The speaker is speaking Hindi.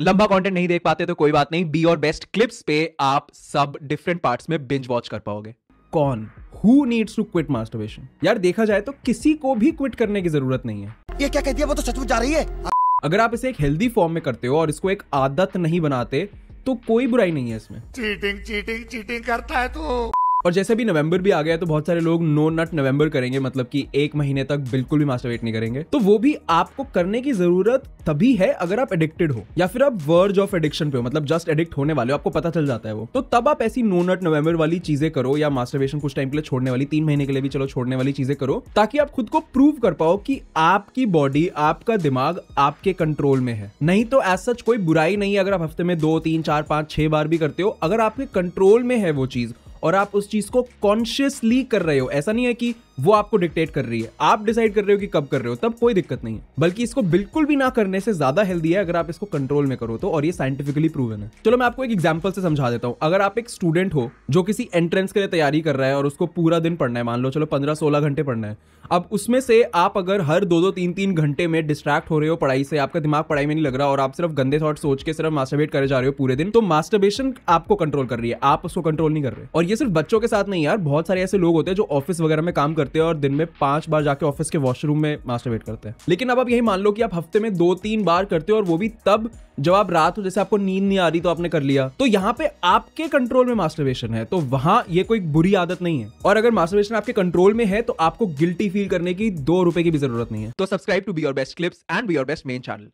लंबा कंटेंट नहीं देख पाते तो कोई बात नहीं बी और बेस्ट क्लिप्स पे आप सब डिफरेंट पार्ट्स में बिंज वॉच कर पाओगे कौन who needs to quit masturbation यार देखा जाए तो किसी को भी क्विट करने की जरूरत नहीं है ये क्या कह दिया वो तो सचमुच जा रही है अगर आप इसे एक हेल्दी फॉर्म में करते हो और इसको एक आदत नहीं बनाते तो कोई बुराई नहीं है इसमें चीटिंग चीटिंग चीटिंग करता है तो और जैसे भी नवंबर भी आ गया तो बहुत सारे लोग नो नट नवंबर करेंगे मतलब कि एक महीने तक बिल्कुल भी मास्टरवेट नहीं करेंगे तो वो भी आपको करने की जरूरत तभी है अगर आप एडिक्टेड हो या फिर आप वर्ज ऑफ एडिक्शन पे हो मतलब जस्ट एडिक्ट होने वाले हो आपको पता चल जाता है वो तो तब आप ऐसी नो नट नवंबर वाली चीजें करो या मास्टरवेशन कुछ टाइम के लिए छोड़ने वाली तीन महीने के लिए भी चलो छोड़ने वाली चीजें करो ताकि आप खुद को प्रूव कर पाओ कि आपकी बॉडी आपका दिमाग आपके कंट्रोल में है नहीं तो एज सच कोई बुराई नहीं है अगर आप हफ्ते में दो तीन चार पांच छह बार भी करते हो अगर आपके कंट्रोल में है वो चीज और आप उस चीज को कॉन्शियसली कर रहे हो ऐसा नहीं है कि वो आपको डिक्टेट कर रही है आप डिसाइड कर रहे हो कि कब कर रहे हो तब कोई दिक्कत नहीं है बल्कि इसको बिल्कुल भी ना करने से ज्यादा हेल्दी है अगर आप इसको कंट्रोल में करो तो और ये साइंटिफिकली प्रूवन है चलो मैं आपको एक एग्जाम्पल से समझा देता हूं अगर आप एक स्टूडेंट हो जो किसी एंट्रेंस के लिए तैयारी कर रहा है और उसको पूरा दिन पढ़ना है मान लो चलो पंद्रह सोलह घंटे पढ़ना है अब उसमें से आप अगर हर दो दो तीन तीन घंटे में डिस्ट्रैक्ट हो रहे हो पढ़ाई से आपका दिमाग पढ़ाई में नहीं लग रहा और आप सिर्फ गंदे थॉट सोच के सिर्फ मास्टरबेट करे जा रहे हो पूरे दिन तो मास्टरबेशन आपको कंट्रोल कर रही है आप उसको कंट्रोल नहीं कर रहे और ये सिर्फ बच्चों के साथ नहीं यार बहुत सारे ऐसे लोग होते हैं जो ऑफिस वगैरह में काम करते हैं और दिन में पांच बार जाके ऑफिस के वॉशरूम में मास्टरबेट करते हैं लेकिन अब आप यही मान लो कि आप हफ्ते में दो तीन बार करते हो और वो भी तब जब आप रात हो जैसे आपको नींद नहीं आ रही तो आपने कर लिया तो यहाँ पे आपके कंट्रोल में मास्टरबेशन है तो वहां ये कोई बुरी आदत नहीं है और अगर मास्टरबेशन आपके कंट्रोल में है तो आपको गिल्टी फील करने की दो रुपए की भी जरूरत नहीं है तो subscribe to be your best clips and be your best main channel